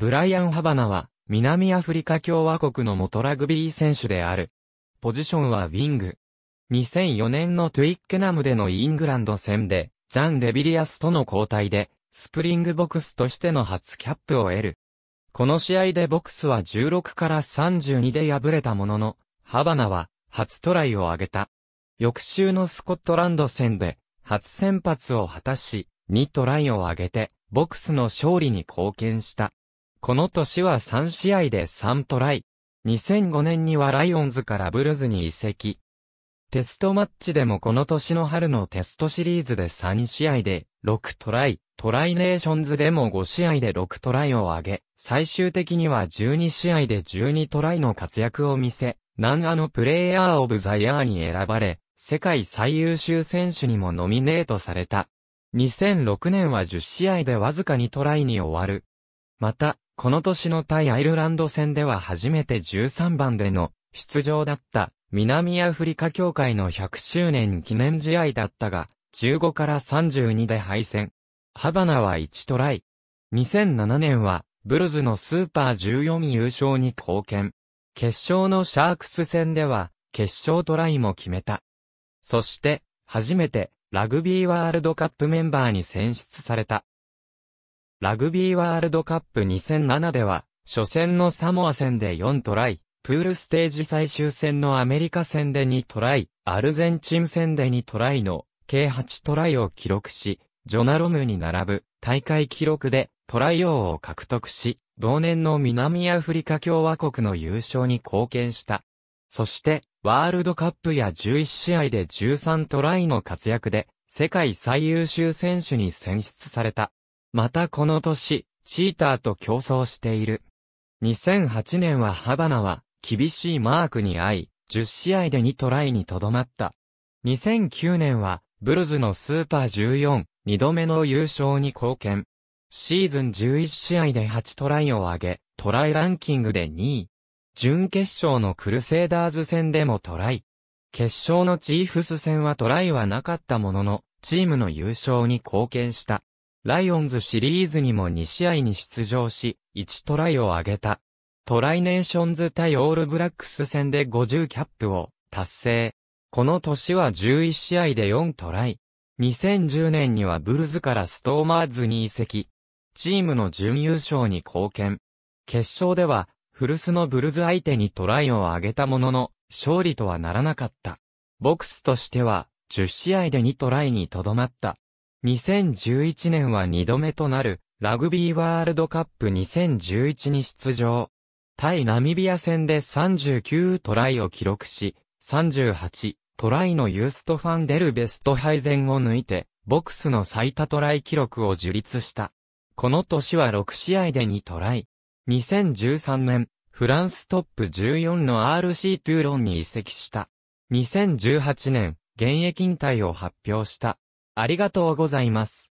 ブライアン・ハバナは、南アフリカ共和国の元ラグビー選手である。ポジションはウィング。2004年のトゥイッケナムでのイングランド戦で、ジャン・レビリアスとの交代で、スプリングボックスとしての初キャップを得る。この試合でボックスは16から32で敗れたものの、ハバナは初トライを挙げた。翌週のスコットランド戦で、初先発を果たし、2トライを挙げて、ボックスの勝利に貢献した。この年は3試合で3トライ。2005年にはライオンズからブルズに移籍。テストマッチでもこの年の春のテストシリーズで3試合で6トライ、トライネーションズでも5試合で6トライを挙げ、最終的には12試合で12トライの活躍を見せ、南アのプレイヤーオブザイヤーに選ばれ、世界最優秀選手にもノミネートされた。2006年は10試合でわずかにトライに終わる。また、この年の対アイルランド戦では初めて13番での出場だった南アフリカ協会の100周年記念試合だったが、15から32で敗戦。ハバナは1トライ。2007年は、ブルズのスーパー14優勝に貢献。決勝のシャークス戦では、決勝トライも決めた。そして、初めて、ラグビーワールドカップメンバーに選出された。ラグビーワールドカップ2007では、初戦のサモア戦で4トライ、プールステージ最終戦のアメリカ戦で2トライ、アルゼンチン戦で2トライの、計8トライを記録し、ジョナロムに並ぶ大会記録でトライ王を獲得し、同年の南アフリカ共和国の優勝に貢献した。そして、ワールドカップや11試合で13トライの活躍で、世界最優秀選手に選出された。またこの年、チーターと競争している。2008年はハバナは厳しいマークに遭い、10試合で2トライにとどまった。2009年はブルズのスーパー14、2度目の優勝に貢献。シーズン11試合で8トライを挙げ、トライランキングで2位。準決勝のクルセイダーズ戦でもトライ。決勝のチーフス戦はトライはなかったものの、チームの優勝に貢献した。ライオンズシリーズにも2試合に出場し、1トライを挙げた。トライネーションズ対オールブラックス戦で50キャップを達成。この年は11試合で4トライ。2010年にはブルズからストーマーズに移籍。チームの準優勝に貢献。決勝では、古巣のブルズ相手にトライを挙げたものの、勝利とはならなかった。ボックスとしては、10試合で2トライにとどまった。2011年は2度目となる、ラグビーワールドカップ2011に出場。対ナミビア戦で39トライを記録し、38トライのユーストファンデルベスト配膳を抜いて、ボックスの最多トライ記録を樹立した。この年は6試合で2トライ。2013年、フランストップ14の RC トゥーロンに移籍した。2018年、現役引退を発表した。ありがとうございます。